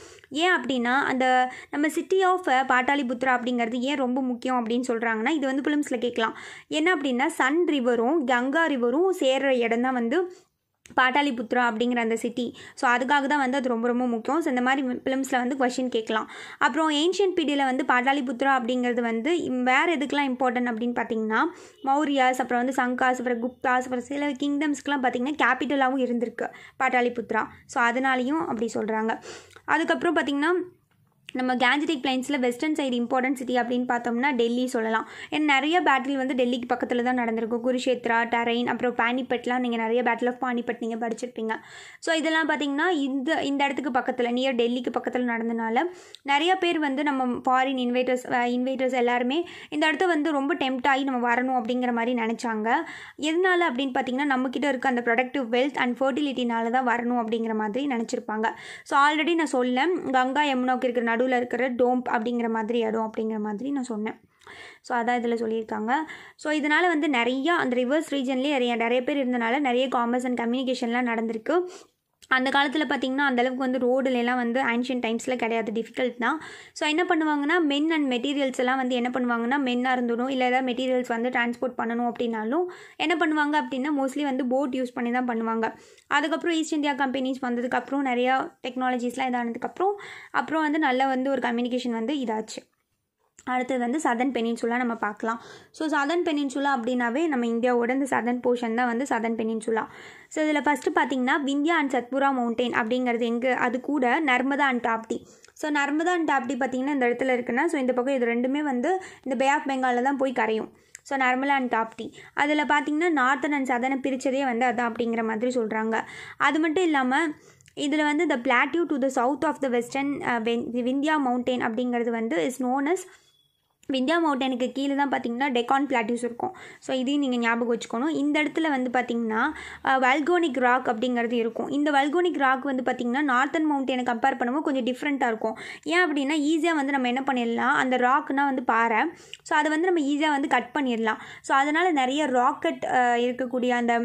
ஏன் அப்படின்னா அந்த நம்ம சிட்டி ஆஃப் பாட்டாலிபுத்ரா அப்படிங்கிறது ஏன் ரொம்ப முக்கியம் அப்படின்னு சொல்கிறாங்கன்னா இது வந்து ஃபிலிம்ஸில் கேட்கலாம் என்ன அப்படின்னா சன் ரிவரும் கங்கா ரிவரும் சேர்கிற இடம் தான் வந்து பாட்டாளிபுத்ரா அப்படிங்கிற அந்த சிட்டி ஸோ அதுக்காக தான் வந்து அது ரொம்ப ரொம்ப முக்கியம் ஸோ இந்த மாதிரி ஃபிலிம்ஸில் வந்து கொஷின் கேட்கலாம் அப்புறம் ஏன்ஷியன் பீரியடில் வந்து பாட்டாளிபுத்ரா அப்படிங்கிறது வந்து வேறு எதுக்கெலாம் இம்பார்ட்டன்ட் அப்படின்னு பார்த்தீங்கன்னா மௌரியாஸ் அப்புறம் வந்து சங்காஸ் அப்புறம் குப்தாஸ் அப்புறம் சில கிங்டம்ஸ்க்குலாம் பார்த்திங்கன்னா கேபிட்டலாகவும் இருந்திருக்கு பாட்டாளிபுத்ரா ஸோ அதனாலையும் அப்படி சொல்கிறாங்க அதுக்கப்புறம் பார்த்திங்கன்னா நம்ம கேஞ்சடிக் பிளைன்ஸில் வெஸ்டர்ன் சைடு இம்பார்ட்டன்ட் சிட்டி அப்படின்னு பார்த்தோம்னா டெல்லி சொல்லலாம் ஏன்னா நிறைய பேட்டில் வந்து டெல்லிக்கு பக்கத்தில் தான் நடந்திருக்கும் குருஷேத்ரா டரைன் அப்புறம் பானிபட்லாம் நீங்கள் நிறைய பேட்டில் ஆஃப் பானிபட் நீங்கள் படிச்சிருப்பீங்க ஸோ இதெல்லாம் பார்த்திங்கன்னா இந்த இந்த இடத்துக்கு பக்கத்தில் நியர் டெல்லிக்கு பக்கத்தில் நடந்தனால நிறைய பேர் வந்து நம்ம ஃபாரின் இன்வைட்டர்ஸ் இன்வைட்டர்ஸ் எல்லாருமே இந்த இடத்த வந்து ரொம்ப டெம்ட் ஆகி நம்ம வரணும் அப்படிங்கிற மாதிரி நினச்சாங்க எதனால் அப்படின்னு பார்த்தீங்கன்னா நம்மக்கிட்ட இருக்க அந்த ப்ரொடக்டிவ் வெல்த் அண்ட் ஃபர்டிலிட்டினால தான் வரணும் அப்படிங்கிற மாதிரி நினச்சிருப்பாங்க ஸோ ஆல்ரெடி நான் சொல்லேன் கங்கா எம்னோக்கு இருக்கிற நடு நடுவில் இருக்கிற டோம்ப் அப்படிங்கிற மாதிரி இடம் அப்படிங்கிற மாதிரி நான் சொன்னேன் ஸோ அதான் இதில் சொல்லியிருக்காங்க ஸோ இதனால் வந்து நிறையா அந்த ரிவர்ஸ் ரீஜன்லேயே நிறைய நிறைய பேர் இருந்தனால நிறைய காமர்ஸ் அண்ட் கம்யூனிகேஷன்லாம் நடந்திருக்கு அந்த காலத்தில் பார்த்திங்கன்னா அந்தளவுக்கு வந்து ரோடுலலாம் வந்து ஆன்ஷியன் டைம்ஸில் கிடையாது டிஃபிகல்ட் தான் ஸோ என்ன பண்ணுவாங்கன்னா மென் அண்ட் மெட்டீரியல்ஸ் எல்லாம் வந்து என்ன பண்ணுவாங்கன்னா மென்னாக இருந்துடும் இல்லை ஏதாவது மெட்டீரியல்ஸ் வந்து டிரான்ஸ்போர்ட் பண்ணணும் அப்படின்னாலும் என்ன பண்ணுவாங்க அப்படின்னா மோஸ்ட்லி வந்து போட் யூஸ் பண்ணி தான் பண்ணுவாங்க அதுக்கப்புறம் ஈஸ்ட் இந்தியா கம்பெனிஸ் வந்ததுக்கப்புறம் நிறையா டெக்னாலஜிஸ்லாம் இதானதுக்கப்புறம் அப்புறம் வந்து நல்லா வந்து ஒரு கம்யூனிகேஷன் வந்து இதாச்சு அடுத்தது வந்து சதன் பெனின்சுலா நம்ம பார்க்கலாம் ஸோ சதன் பெனின்சுலா அப்படின்னாவே நம்ம இந்தியாவோட இந்த சதன் போர்ஷன் தான் வந்து சதன் பெனின்சுலா ஸோ இதில் ஃபஸ்ட்டு பார்த்தீங்கன்னா விந்தியா அண்ட் சத்புரா மவுண்டெயின் அப்படிங்கிறது எங்கே அது கூட Narmada and Tapti so Narmada and Tapti பார்த்திங்கன்னா இந்த இடத்துல இருக்குன்னா ஸோ இந்த பக்கம் இது ரெண்டுமே வந்து இந்த பே ஆஃப் பெங்காலில் தான் போய் கரையும் ஸோ நர்மலா அண்ட் டாப்டி அதில் பார்த்திங்கன்னா நார்த்தன் அண்ட் சதனை பிரித்ததே வந்து அதான் அப்படிங்கிற மாதிரி சொல்கிறாங்க அது மட்டும் இல்லாமல் இதில் வந்து the plateau to the south of the western Vindhya mountain அப்படிங்கிறது வந்து இஸ் நோன் அஸ் விந்தியா மவுண்டனுக்கு கீழே தான் பார்த்தீங்கன்னா டெக்கான் பிளாட்டிஸ் இருக்கும் ஸோ இதையும் நீங்கள் ஞாபகம் வச்சுக்கணும் இந்த இடத்துல வந்து பார்த்திங்கன்னா வல்கோனிக் ராக் அப்படிங்கிறது இருக்கும் இந்த வல்கோனிக் ராக் வந்து பார்த்திங்கன்னா நார்த்தன் மவுண்டனை கம்பேர் பண்ணும்போது கொஞ்சம் டிஃப்ரெண்ட்டாக இருக்கும் ஏன் அப்படின்னா ஈஸியாக வந்து நம்ம என்ன பண்ணிடலாம் அந்த ராக்னால் வந்து பாறை ஸோ அதை வந்து நம்ம ஈஸியாக வந்து கட் பண்ணிடலாம் ஸோ அதனால் நிறைய ராக்கெட் இருக்கக்கூடிய அந்த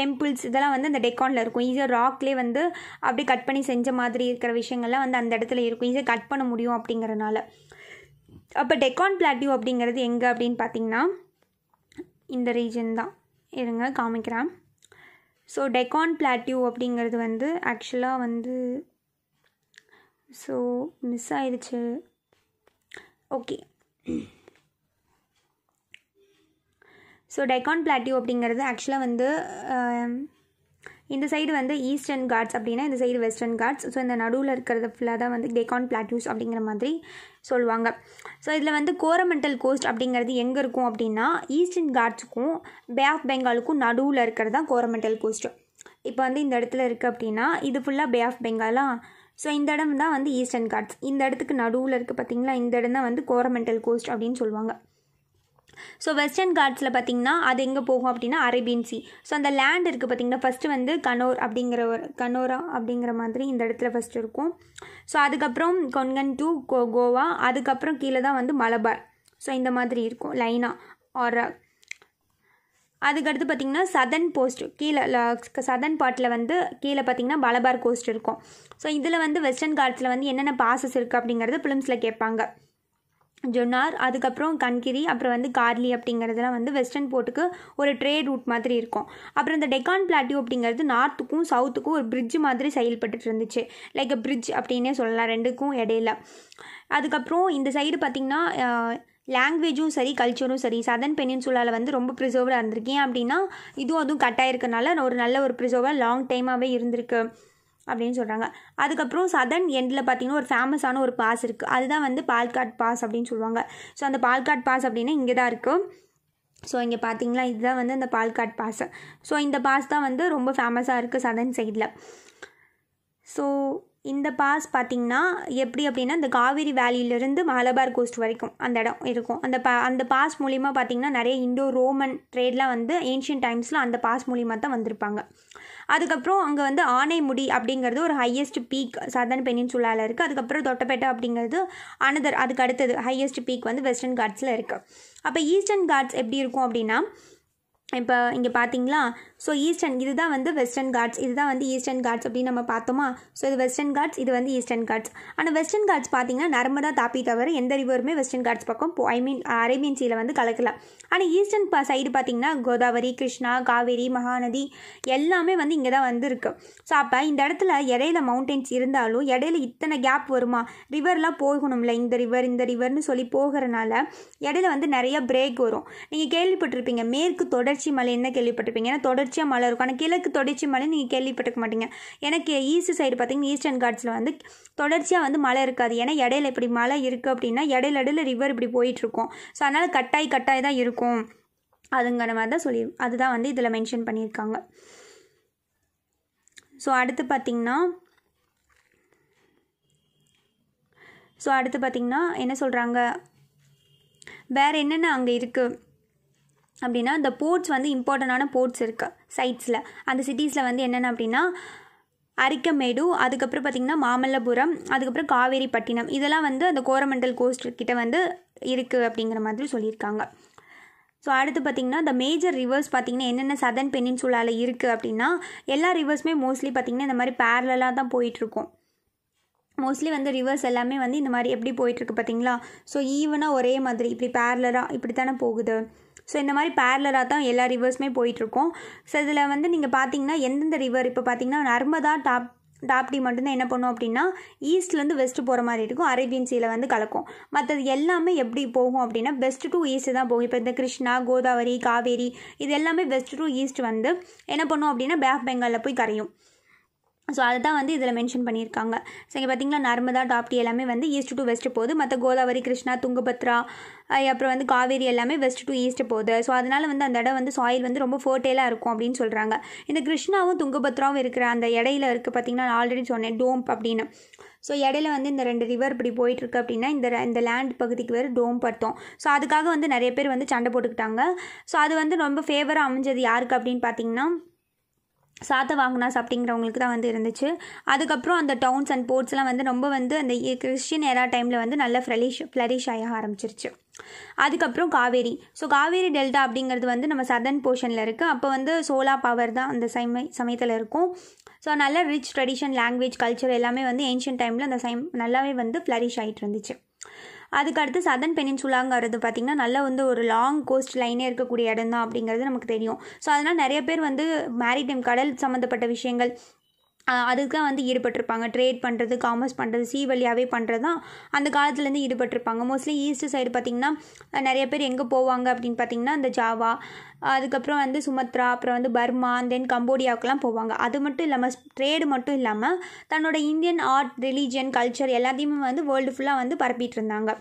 டெம்பிள்ஸ் இதெல்லாம் வந்து அந்த டெக்கானில் இருக்கும் ஈஸியாக ராக்லேயே வந்து அப்படியே கட் பண்ணி செஞ்ச மாதிரி இருக்கிற விஷயங்கள்லாம் வந்து அந்த இடத்துல இருக்கும் ஈஸியாக கட் பண்ண முடியும் அப்படிங்கிறனால அப்போ டெக்கான் பிளாட்டியூ அப்படிங்கிறது எங்கே அப்படின்னு பார்த்தீங்கன்னா இந்த ரீஜன் தான் இருங்க காமிக்கிறேன் ஸோ டெக்கான் பிளாட்டியூ அப்படிங்கிறது வந்து ஆக்சுவலாக வந்து ஸோ மிஸ் ஆயிடுச்சு ஓகே ஸோ டெக்கான் பிளாட்டியூ அப்படிங்கிறது ஆக்சுவலாக வந்து இந்த சைடு வந்து ஈஸ்டர்ன் காட்ஸ் அப்படின்னா இந்த சைடு வெஸ்டர்ன் காட்ஸ் ஸோ இந்த நடுவில் இருக்கிறது ஃபுல்லாக தான் வந்து டெக்கான் பிளாட்யூஸ் அப்படிங்கிற மாதிரி சொல்லுவாங்க ஸோ இதில் வந்து கோரமெண்டல் கோஸ்ட் அப்படிங்கிறது எங்கே இருக்கும் அப்படின்னா ஈஸ்டர்ன் காட்ஸுக்கும் பே ஆஃப் பெங்காலுக்கும் நடுவில் இருக்கிறது தான் கோரமெண்டல் கோஸ்ட் இப்போ வந்து இந்த இடத்துல இருக்குது அப்படின்னா இது ஃபுல்லாக பே ஆஃப் பெங்காலாக ஸோ இந்த இடம் தான் வந்து ஈஸ்டர்ன் காட்ஸ் இந்த இடத்துக்கு நடுவில் இருக்குது பார்த்தீங்களா இந்த இடம் தான் வந்து கோரமெண்டல் கோஸ்ட் அப்படின்னு சொல்லுவாங்க ஸோ வெஸ்டர்ன் காட்ஸில் பார்த்திங்கன்னா அது எங்கே போகும் அப்படின்னா அரேபியன் சி ஸோ அந்த லேண்ட் இருக்குது பார்த்திங்கன்னா ஃபஸ்ட்டு வந்து கனோர் அப்படிங்கிற ஒரு கனோரா அப்படிங்கிற மாதிரி இந்த இடத்துல ஃபஸ்ட்டு இருக்கும் ஸோ அதுக்கப்புறம் கொன்கன் டு கோ கோவா அதுக்கப்புறம் கீழே தான் வந்து மலபார் ஸோ இந்த மாதிரி இருக்கும் லைனா ஆர் அதுக்கடுத்து பார்த்திங்கன்னா சதன் போஸ்ட் கீழே சதன் பாட்டில் வந்து கீழே பார்த்திங்கன்னா பலபார் கோஸ்ட் இருக்கும் ஸோ இதில் வந்து வெஸ்டர்ன் காட்ஸில் வந்து என்னென்ன பாசஸ் இருக்குது அப்படிங்கிறது ஃபிலிம்ஸில் கேட்பாங்க ஜொன்னார் அதுக்கப்புறம் கண்கிரி அப்புறம் வந்து கார்லி அப்படிங்கிறதுலாம் வந்து வெஸ்டர்ன் போர்ட்டுக்கு ஒரு ட்ரேட் ரூட் மாதிரி இருக்கும் அப்புறம் இந்த டெக்கான் பிளாட்டியூ அப்படிங்கிறது நார்த்துக்கும் சவுத்துக்கும் ஒரு பிரிட்ஜ் மாதிரி செயல்பட்டு இருந்துச்சு லைக் அ பிரிட்ஜ் அப்படின்னே சொல்லலாம் ரெண்டுக்கும் இடையில அதுக்கப்புறம் இந்த சைடு பார்த்திங்கன்னா லாங்குவேஜும் சரி கல்ச்சரும் சரி சதன் பெனின்சுலாவில் வந்து ரொம்ப ப்ரிசர்வாக இருந்திருக்கேன் அப்படின்னா இதுவும் அதுவும் கட்டாயிருக்கனால ஒரு நல்ல ஒரு ப்ரிசர்வாக லாங் டைமாகவே இருந்திருக்கு அப்படின்னு சொல்கிறாங்க அதுக்கப்புறம் சதன் எண்டில் பார்த்திங்கன்னா ஒரு ஃபேமஸான ஒரு பாஸ் இருக்குது அதுதான் வந்து பால்காட் பாஸ் அப்படின்னு சொல்லுவாங்க ஸோ அந்த பால்காட் பாஸ் அப்படின்னா இங்கே தான் இருக்குது ஸோ இங்கே பார்த்தீங்களா இதுதான் வந்து அந்த பால்காட் பாஸ் ஸோ இந்த பாஸ் தான் வந்து ரொம்ப ஃபேமஸாக இருக்குது சதன் சைடில் ஸோ இந்த பாஸ் பார்த்திங்கன்னா எப்படி அப்படின்னா இந்த காவேரி வேலியிலேருந்து மலபார் கோஸ்ட் வரைக்கும் அந்த இடம் இருக்கும் அந்த பா அந்த பாஸ் மூலிமா பார்த்திங்கன்னா நிறைய இண்டோ ரோமன் ட்ரேட்லாம் வந்து ஏன்ஷியன் டைம்ஸில் அந்த பாஸ் மூலிமா தான் வந்திருப்பாங்க அதுக்கப்புறம் அங்கே வந்து ஆனைமுடி அப்படிங்கிறது ஒரு ஹையஸ்ட் பீக் சதர்ன் பெனின்சுலாவில் இருக்குது அதுக்கப்புறம் தொட்டப்பேட்டை அப்படிங்கிறது அனதர் அதுக்கு அடுத்தது ஹையஸ்ட் பீக் வந்து வெஸ்டர்ன் காட்ஸில் இருக்குது அப்போ ஈஸ்டர்ன் காட்ஸ் எப்படி இருக்கும் அப்படின்னா இப்போ இங்கே பார்த்தீங்களா ஸோ ஈஸ்டர்ன் இதுதான் வந்து வெஸ்டர்ன் காட்ஸ் இதுதான் வந்து ஈஸ்டர்ன் காட்ஸ் அப்படின்னு நம்ம பார்த்தோமா ஸோ இது வெஸ்டர்ன் காட்ஸ் இது வந்து ஈஸ்டர்ன் காட்ஸ் ஆனால் வெஸ்டர்ன் காட்ஸ் பார்த்தீங்கன்னா நர்மதா தாப்பி தவிர எந்த ரிவருமே வெஸ்டர்ன் காட்ஸ் பக்கம் ஐ மீன் அரேபியன் சீல வந்து கலக்கல ஆனால் ஈஸ்டர்ன் பா சைடு பார்த்திங்கன்னா கோதாவரி கிருஷ்ணா காவேரி மகாநதி எல்லாமே வந்து இங்கே தான் வந்திருக்கு ஸோ அப்போ இந்த இடத்துல இடையில மவுண்டெயின்ஸ் இருந்தாலும் இடையில இத்தனை கேப் வருமா ரிவர்லாம் போகணும்ல இந்த ரிவர் இந்த ரிவர்னு சொல்லி போகிறனால இடையில வந்து நிறைய பிரேக் வரும் நீங்கள் கேள்விப்பட்டிருப்பீங்க மேற்கு தொடர்ச்சி மலை என்ன கேள்விப்பட்டிருப்பீங்க ஏன்னா தொடர்ச்சியாக மலை இருக்கும் ஆனால் கிழக்கு தொடர்ச்சி மலை நீங்கள் கேள்விப்பட்டிருக்க மாட்டீங்க எனக்கு ஈஸ்ட் சைடு பார்த்தீங்கன்னா ஈஸ்டர்ன் காட்ஸில் வந்து தொடர்ச்சியாக வந்து மழை இருக்காது ஏன்னா இடையில இப்படி மழை இருக்குது அப்படின்னா இடையில இடையில ரிவர் இப்படி போயிட்டுருக்கும் ஸோ அதனால் கட்டாய் கட்டாய் தான் இருக்கும் இருக்கும் அதுங்கிற மாதிரி தான் சொல்லி அதுதான் வந்து இதில் மென்ஷன் பண்ணியிருக்காங்க ஸோ அடுத்து பார்த்திங்கன்னா ஸோ அடுத்து பார்த்திங்கன்னா என்ன சொல்கிறாங்க வேறு என்னென்ன அங்கே இருக்குது அப்படின்னா இந்த போர்ட்ஸ் வந்து இம்பார்ட்டண்டான போர்ட்ஸ் இருக்குது சைட்ஸில் அந்த சிட்டிஸில் வந்து என்னென்ன அப்படின்னா அரிக்கமேடு அதுக்கப்புறம் பார்த்திங்கன்னா மாமல்லபுரம் அதுக்கப்புறம் காவேரிப்பட்டினம் இதெல்லாம் வந்து அந்த கோரமண்டல் கோஸ்ட் கிட்ட வந்து இருக்குது அப்படிங்கிற மாதிரி சொல்லியிருக்காங்க ஸோ அடுத்து பார்த்திங்கன்னா இந்த மேஜர் ரிவர்ஸ் பார்த்திங்கன்னா என்னென்ன சதன் பெனின்சுலாவில் இருக்குது அப்படின்னா எல்லா ரிவர்ஸுமே மோஸ்ட்லி பார்த்திங்கன்னா இந்த மாதிரி பேரலாக தான் போயிட்டுருக்கும் மோஸ்ட்லி வந்து ரிவர்ஸ் எல்லாமே வந்து இந்த மாதிரி எப்படி போயிட்டுருக்கு பார்த்திங்களா ஸோ ஈவனாக ஒரே மாதிரி இப்படி பேரலராக இப்படி தானே போகுது ஸோ இந்த மாதிரி பேரலராக தான் எல்லா ரிவர்ஸுமே போயிட்டுருக்கோம் ஸோ இதில் வந்து நீங்கள் பார்த்தீங்கன்னா எந்தெந்த ரிவர் இப்போ பார்த்தீங்கன்னா நர்மதா டாப் டாப்டி மட்டும்தான் என்ன பண்ணும் அப்படின்னா ஈஸ்ட்லேருந்து வெஸ்ட்டு போகிற மாதிரி இருக்கும் அரேபியன் சீல வந்து கலக்கும் மற்றது எல்லாமே எப்படி போகும் அப்படின்னா வெஸ்ட் டு ஈஸ்ட் தான் போகும் இப்போ இந்த கிருஷ்ணா கோதாவரி காவேரி இது எல்லாமே வெஸ்ட் டு ஈஸ்ட் வந்து என்ன பண்ணும் அப்படின்னா பேக் பெங்காலில் போய் கரையும் ஸோ அதை தான் வந்து இதில் மென்ஷன் பண்ணியிருக்காங்க ஸோ இங்கே பார்த்திங்கன்னா நர்மதா டாப்டி எல்லாமே வந்து ஈஸ்ட் டு வெஸ்ட்டு போகுது மற்ற கோதாவரி கிருஷ்ணா துங்கபத்ரா அப்புறம் வந்து காவேரி எல்லாமே வெஸ்ட் டு ஈஸ்ட் போகுது ஸோ அதனால் வந்து அந்த இடம் வந்து சாயில் வந்து ரொம்ப ஃபோர்ட்டேலாக இருக்கும் அப்படின்னு சொல்கிறாங்க இந்த கிருஷ்ணாவும் துங்கபத்ராவும் இருக்கிற அந்த இடையில இருக்குது பார்த்திங்கன்னா நான் ஆல்ரெடி சொன்னேன் டோம்ப் அப்படின்னு ஸோ இடையில வந்து இந்த ரெண்டு ரிவர் இப்படி போயிட்டுருக்கு அப்படின்னா இந்த இந்த லேண்ட் பகுதிக்கு வேறு டோம் படுத்தோம் ஸோ அதுக்காக வந்து நிறைய பேர் வந்து சண்டை போட்டுக்கிட்டாங்க ஸோ அது வந்து ரொம்ப ஃபேவராக அமைஞ்சது யாருக்கு அப்படின்னு பார்த்தீங்கன்னா சாத்த வாங்கினாஸ் அப்படிங்கிறவங்களுக்கு தான் வந்து இருந்துச்சு அதுக்கப்புறம் அந்த டவுன்ஸ் அண்ட் போர்ட்ஸ்லாம் வந்து ரொம்ப வந்து அந்த கிறிஸ்டின் ஏரா டைமில் வந்து நல்லா ஃப்ளரிஷ் ஃப்ளரிஷ் ஆக ஆரம்பிச்சிருச்சு அதுக்கப்புறம் காவேரி ஸோ காவேரி டெல்டா அப்படிங்கிறது வந்து நம்ம சதர்ன் போர்ஷனில் இருக்குது அப்போ வந்து சோலா பவர் தான் அந்த சமய சமயத்தில் இருக்கும் ஸோ நல்ல ரிச் ட்ரெடிஷன் லாங்குவேஜ் கல்ச்சர் எல்லாமே வந்து ஏன்ஷியன் டைமில் அந்த சைம் நல்லாவே வந்து ஃப்ளரிஷ் ஆகிட்டு இருந்துச்சு அதுக்கடுத்து சதன் பெனின்சுலாங்கிறது பார்த்திங்கன்னா நல்ல வந்து ஒரு லாங் கோஸ்ட் லைனே இருக்கக்கூடிய இடம் தான் அப்படிங்கிறது நமக்கு தெரியும் ஸோ அதனால் நிறைய பேர் வந்து மேரிடைம் கடல் சம்மந்தப்பட்ட விஷயங்கள் அதுக்கு தான் வந்து ஈடுபட்டிருப்பாங்க ட்ரேட் பண்ணுறது காமர்ஸ் பண்ணுறது சி வழியாகவே பண்ணுறது தான் அந்த காலத்துலேருந்து ஈடுபட்டிருப்பாங்க மோஸ்ட்லி ஈஸ்ட் சைடு பார்த்திங்கன்னா நிறைய பேர் எங்கே போவாங்க அப்படின்னு பார்த்திங்கன்னா அந்த ஜாவா அதுக்கப்புறம் வந்து சுமத்ரா அப்புறம் வந்து பர்மா தென் கம்போடியாவுக்கெல்லாம் போவாங்க அது மட்டும் இல்லாமல் ட்ரேடு மட்டும் இல்லாமல் தன்னோட இந்தியன் ஆர்ட் ரிலீஜியன் கல்ச்சர் எல்லாத்தையுமே வந்து வேர்ல்டு ஃபுல்லாக வந்து பரப்பிட்டு இருந்தாங்க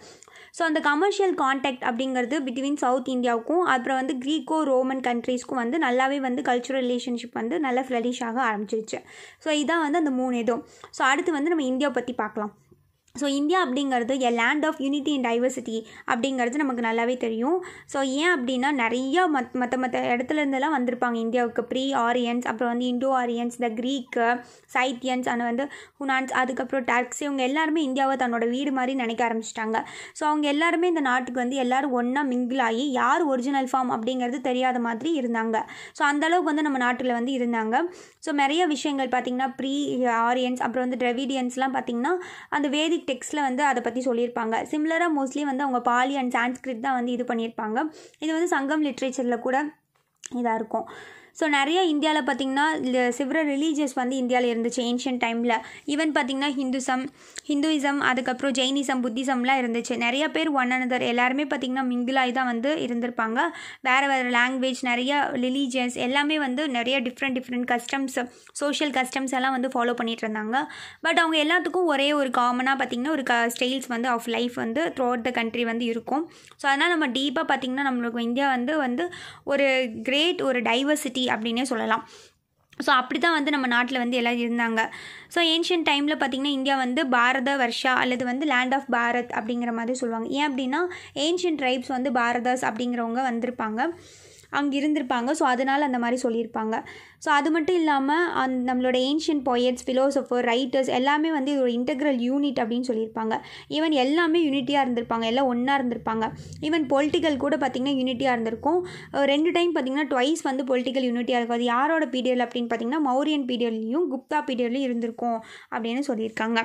ஸோ அந்த கமர்ஷியல் கான்டாக்ட் அப்படிங்கிறது பிட்வீன் சவுத் இந்தியாவுக்கும் அப்புறம் வந்து க்ரீக்கோ ரோமன் கண்ட்ரீஸ்க்கும் வந்து நல்லாவே வந்து கல்ச்சுரல் ரிலேஷன்ஷிப் வந்து நல்லா ஃப்ளரிஷ் ஆக ஆரம்பிச்சிருச்சு ஸோ இதான் வந்து அந்த மூணு இதுவும் ஸோ அடுத்து வந்து நம்ம இந்தியாவை பற்றி பார்க்கலாம் ஸோ இந்தியா அப்படிங்கிறது a land of unity and diversity அப்படிங்கிறது நமக்கு நல்லாவே தெரியும் ஸோ ஏன் அப்படின்னா நிறையா மத் மற்ற மற்ற இடத்துலேருந்துலாம் வந்திருப்பாங்க இந்தியாவுக்கு ப்ரீ ஆரியன்ஸ் அப்புறம் வந்து இண்டோ ஆரியன்ஸ் இந்த க்ரீக்கு சைத்தியன்ஸ் அந்த வந்து ஹுனான்ஸ் அதுக்கப்புறம் டர்க்ஸ் இவங்க எல்லாருமே இந்தியாவை தன்னோட வீடு மாதிரி நினைக்க ஆரம்பிச்சிட்டாங்க ஸோ அவங்க எல்லாருமே இந்த நாட்டுக்கு வந்து எல்லோரும் ஒன்றா மிங்கிள் ஆகி யார் ஒரிஜினல் ஃபார்ம் அப்படிங்கிறது தெரியாத மாதிரி இருந்தாங்க ஸோ அந்தளவுக்கு வந்து நம்ம நாட்டில் வந்து இருந்தாங்க ஸோ நிறைய விஷயங்கள் பார்த்திங்கன்னா ப்ரீ ஆரியன்ஸ் அப்புறம் வந்து ட்ரெவிடியன்ஸ்லாம் பார்த்திங்கன்னா அந்த வேதி டெக்ஸ்ட்டில் வந்து அதை பற்றி சொல்லியிருப்பாங்க சிம்லராக மோஸ்ட்லி வந்து அவங்க பாலி அண்ட் சான்ஸ்கிரிட் தான் வந்து இது பண்ணியிருப்பாங்க இது வந்து சங்கம் லிட்ரேச்சரில் கூட இதாக இருக்கும் ஸோ நிறைய இந்தியாவில் பார்த்திங்கன்னா இந்த சிவர ரிலீஜியஸ் வந்து இந்தியாவில் இருந்துச்சு ஏன்ஷியன் டைமில் ஈவன் பார்த்திங்கன்னா ஹிந்துசம் ஹிந்துவிசம் அதுக்கப்புறம் ஜெயினிசம் புத்திசம்லாம் இருந்துச்சு நிறைய பேர் ஒன் அனதர் எல்லாருமே பார்த்திங்கன்னா மிங்கிலாய் தான் வந்து இருந்திருப்பாங்க வேறு வேறு லாங்குவேஜ் நிறைய ரிலீஜியஸ் எல்லாமே வந்து நிறைய different different customs social customs எல்லாம் வந்து ஃபாலோ பண்ணிகிட்டு இருந்தாங்க பட் அவங்க எல்லாத்துக்கும் ஒரே ஒரு காமனாக பார்த்திங்கன்னா ஒரு க ஸ்டைல்ஸ் வந்து ஆஃப் லைஃப் வந்து த்ரூ அவுட் த கண்ட்ரி வந்து இருக்கும் ஸோ அதனால் நம்ம டீப்பாக பார்த்திங்கன்னா நம்மளுக்கு இந்தியா வந்து வந்து ஒரு கிரேட் ஒரு டைவர்சிட்டி சக்தி அப்படின்னே சொல்லலாம் ஸோ அப்படி தான் வந்து நம்ம நாட்டில் வந்து எல்லாம் இருந்தாங்க ஸோ ஏன்ஷியன் டைமில் பார்த்திங்கன்னா இந்தியா வந்து பாரத வர்ஷா அல்லது வந்து லேண்ட் ஆஃப் பாரத் அப்படிங்கிற மாதிரி சொல்லுவாங்க ஏன் அப்படின்னா ஏன்ஷியன் ட்ரைப்ஸ் வந்து பாரதாஸ் அப்படிங்கிறவங்க வந்திருப்பாங்க அங்கே இருந்திருப்பாங்க ஸோ அதனால் அந்த மாதிரி சொல்லியிருப்பாங்க ஸோ அது மட்டும் இல்லாமல் அந் நம்மளோட ஏன்ஷியன் பொயட்ஸ் ஃபிலோசஃபர் ரைட்டர்ஸ் எல்லாமே வந்து இது ஒரு இன்டெக்ரல் யூனிட் அப்படின்னு சொல்லியிருப்பாங்க ஈவன் எல்லாமே யூனிட்டியாக இருந்திருப்பாங்க எல்லாம் ஒன்றா இருந்திருப்பாங்க ஈவன் பொலிட்டிக்கல் கூட பார்த்திங்கன்னா யூனிட்டியாக இருந்திருக்கும் ரெண்டு டைம் பார்த்திங்கன்னா ட்வைஸ் வந்து பொலிட்டிக்கல் யூனிட்டியாக இருக்கும் அது யாரோட பீரியட் அப்படின்னு பார்த்திங்கன்னா மௌரியன் பீரியட்லேயும் குப்தா பீரியட்லையும் இருந்திருக்கும் அப்படின்னு சொல்லியிருக்காங்க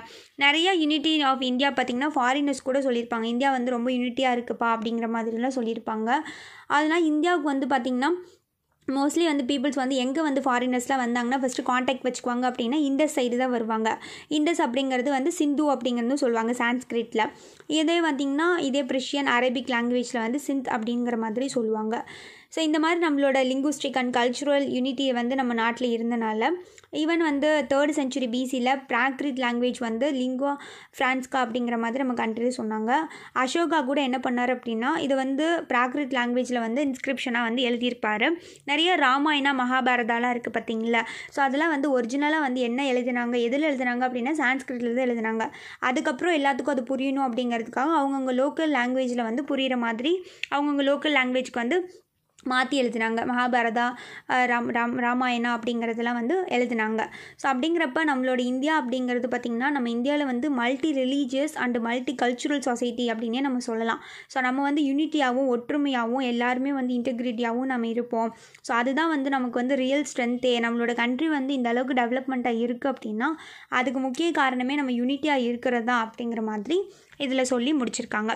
நிறையா யூனிட்டி ஆஃப் இந்தியா பார்த்திங்கன்னா ஃபாரினர்ஸ் கூட சொல்லியிருப்பாங்க இந்தியா வந்து ரொம்ப யூனிட்டியாக இருக்குப்பா அப்படிங்கிற மாதிரிலாம் சொல்லியிருப்பாங்க அதனால் இந்தியாவுக்கு வந்து பார்த்திங்கன்னா மோஸ்ட்லி வந்து பீப்புள்ஸ் வந்து எங்கே வந்து ஃபாரினர்ஸ்லாம் வந்தாங்கன்னா ஃபஸ்ட்டு காண்டாக்ட் வச்சுக்குவாங்க அப்படின்னா இந்த சைடு தான் வருவாங்க இந்தஸ் அப்படிங்கிறது வந்து சிந்து அப்படிங்கிறது சொல்லுவாங்க சான்ஸ்கிரிட்டில் இதே பார்த்திங்கன்னா இதே ப்ரிஷியன் அரேபிக் லாங்குவேஜில் வந்து சிந்த் அப்படிங்கிற மாதிரி சொல்லுவாங்க ஸோ இந்த மாதிரி நம்மளோட லிங்குஸ்டிக் அண்ட் கல்ச்சுரல் யூனிட்டியை வந்து நம்ம நாட்டில் இருந்தனால ஈவன் வந்து தேர்ட் செஞ்சுரி பிசியில் ப்ராக்ரித் லாங்குவேஜ் வந்து லிங்குவா ஃப்ரான்ஸ்கா அப்படிங்கிற மாதிரி நம்ம கண்ட்ரி சொன்னாங்க அசோகா கூட என்ன பண்ணார் அப்படின்னா இது வந்து பிராக்ரித் லாங்குவேஜில் வந்து இன்ஸ்கிரிப்ஷனாக வந்து எழுதியிருப்பார் நிறைய ராமாயணா மகாபாரதாலாம் இருக்குது பார்த்தீங்களா ஸோ அதெல்லாம் வந்து ஒரிஜினலாக வந்து என்ன எழுதினாங்க எதில் எழுதினாங்க அப்படின்னா சான்ஸ்கிரிட்டில் தான் எழுதினாங்க அதுக்கப்புறம் எல்லாத்துக்கும் அது புரியணும் அப்படிங்கிறதுக்காக அவங்கவுங்க லோக்கல் லாங்குவேஜில் வந்து புரிகிற மாதிரி அவங்கவுங்க லோக்கல் லாங்குவேஜ்க்கு வந்து மாற்றி எழுதினாங்க மகாபாரதா ராம் ராம் ராமாயணா அப்படிங்கிறதெல்லாம் வந்து எழுதினாங்க ஸோ அப்படிங்கிறப்ப நம்மளோட இந்தியா அப்படிங்கிறது பார்த்திங்கன்னா நம்ம இந்தியாவில் வந்து multi religious and multi cultural society அப்படின்னே நம்ம சொல்லலாம் ஸோ நம்ம வந்து யூனிட்டியாகவும் ஒற்றுமையாகவும் எல்லாருமே வந்து இன்டெகிரிட்டியாகவும் நம்ம இருப்போம் ஸோ அதுதான் வந்து நமக்கு வந்து ரியல் ஸ்ட்ரென்த்தே நம்மளோட கண்ட்ரி வந்து இந்த அளவுக்கு டெவலப்மெண்ட்டாக இருக்குது அப்படின்னா அதுக்கு முக்கிய காரணமே நம்ம யூனிட்டியாக இருக்கிறது தான் அப்படிங்கிற மாதிரி இதில் சொல்லி முடிச்சிருக்காங்க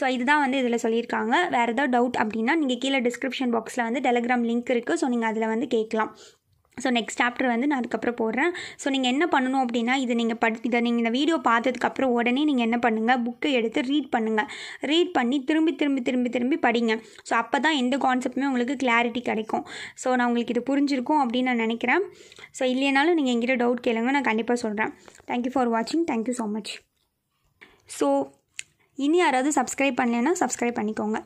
ஸோ இதுதான் வந்து இதில் சொல்லியிருக்காங்க வேறு ஏதாவது டவுட் அப்படின்னா நீங்கள் கீழே டிஸ்கிரிப்ஷன் பாக்ஸில் வந்து டெலிகிராம் லிங்க் இருக்குது ஸோ நீங்கள் அதில் வந்து கேட்கலாம் ஸோ நெக்ஸ்ட் சாப்டர் வந்து நான் அதுக்கப்புறம் போடுறேன் ஸோ நீங்கள் என்ன பண்ணணும் அப்படின்னா இது நீங்கள் படி இதை நீங்கள் இந்த வீடியோ பார்த்ததுக்கப்புறம் உடனே நீங்கள் என்ன பண்ணுங்கள் புக்கை எடுத்து ரீட் பண்ணுங்கள் ரீட் பண்ணி திரும்பி திரும்பி திரும்பி திரும்பி படிங்க ஸோ அப்போ தான் எந்த கான்செப்ட்டுமே உங்களுக்கு கிளாரிட்டி கிடைக்கும் ஸோ நான் உங்களுக்கு இது புரிஞ்சிருக்கும் அப்படின்னு நான் நினைக்கிறேன் ஸோ இல்லைனாலும் நீங்கள் எங்கிட்ட டவுட் கேளுங்க நான் கண்டிப்பாக சொல்கிறேன் தேங்க்யூ ஃபார் வாட்சிங் தேங்க்யூ ஸோ மச் ஸோ இனி யாராவது சப்ஸ்கிரைப் பண்ணலைன்னா சப்ஸ்கிரைப் பண்ணிக்கோங்க